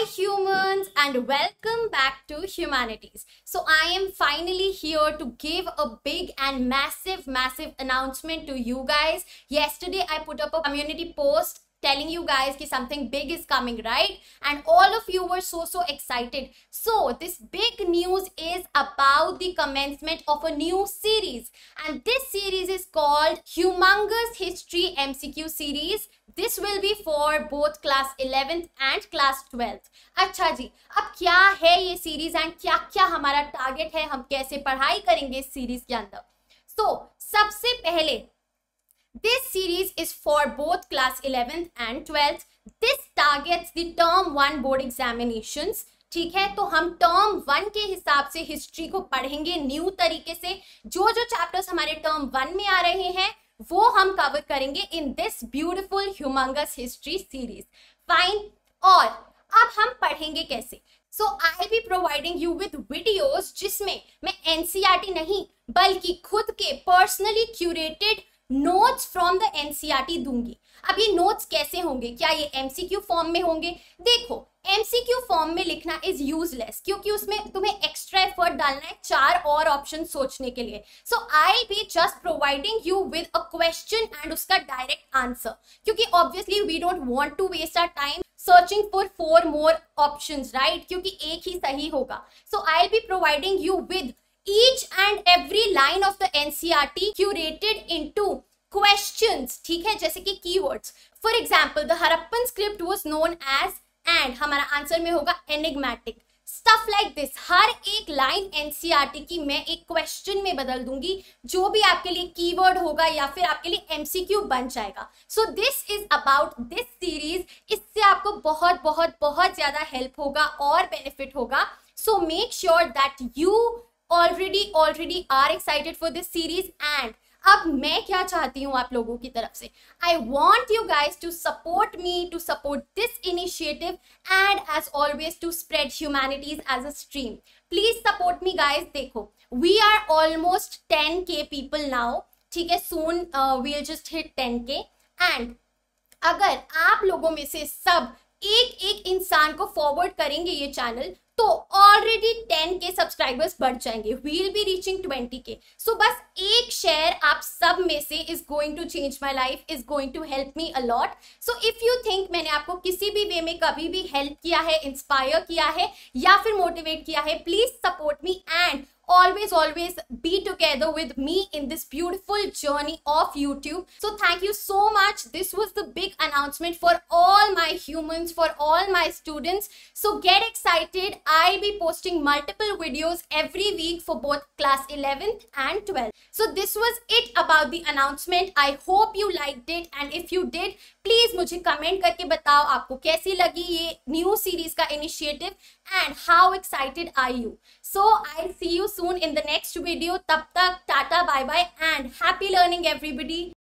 Hi humans and welcome back to Humanities. So I am finally here to give a big and massive massive announcement to you guys. Yesterday I put up a community post telling you guys ki something big is coming right and all of you were so so excited so this big news is about the commencement of a new series and this series is called humongous history mcq series this will be for both class 11th and class 12th acha ji ab kya hai ye series and kya kya hamara target hai hum kaise padhai karenge is series ke andar so, सबसे पहले This series is for both class 11th and 12th. This targets the term 1 board examinations. ठीक है तो हम term one के हिसाब से history को पढ़ेंगे न्यू तरीके से जो जो चैप्टर्स हमारे टर्म वन में आ रहे हैं वो हम कवर करेंगे in this beautiful humongous history series fine और अब हम पढ़ेंगे कैसे so I be providing you with videos जिसमें मैं एनसीईआरटी e नहीं बल्कि खुद के personally curated notes from the NCERT दूंगी अब ये नोट्स कैसे होंगे क्या ये एमसीक्यू फॉर्म में होंगे देखो एमसीक्यू फॉर्म में लिखना इज यूजलेस क्योंकि उसमें तुम्हें एक्स्ट्रा एफर्ट डालना है चार और ऑप्शन सोचने के लिए so I be just providing you with a question and उसका डायरेक्ट आंसर क्योंकि obviously we don't want to waste our time searching for four more option right क्योंकि एक ही सही होगा so I be providing you with each and every line of the NCRT e curated into questions ठीक है जैसे कि keywords for example the Harappan script was known as and हमारा आंसर में होगा enigmatic स्टफ लाइक दिस हर एक line NCERT e की मैं एक क्वेश्चन में बदल दूंगी जो भी आपके लिए कीवर्ड होगा या फिर आपके लिए एमसीक्यू बन जाएगा so this is about this series इससे आपको बहुत बहुत बहुत ज्यादा हेल्प होगा और बेनिफिट होगा so make sure that you already already are excited for this series and अब मैं क्या चाहती हूँ आप लोगों की तरफ से I want you guys to support me to support this initiative and as always to spread humanities as a stream please support me guys देखो we are almost ten K people now ठीक है soon we'll just hit ten K and अगर आप लोगों में से सब एक इंसान को फॉरवर्ड करेंगे ये चैनल तो ऑलरेडी टेन के सब्सक्राइबर्स बढ़ जाएंगे वील बी रीचिंग ट्वेंटी के सो बस एक शेयर आप सब में से is going to change my life is going to help me a lot so if you think मैंने आपको किसी भी वे में कभी भी हेल्प किया है इंस्पायर किया है या फिर मोटिवेट किया है please support me always, always be together with me in this beautiful journey of YouTube. So thank you so much. This was the big announcement for all my humans, for all my students. So get excited. I'll be posting multiple videos every week for both class 11th and 12th. So this was it about the announcement. I hope you liked it and if you did, please mujhe comment karke batao. Aapko कैसी lagi ये new series ka initiative? and how excited are you? So I'll see you soon in the next video. Tap tak, tata, bye bye and happy learning everybody.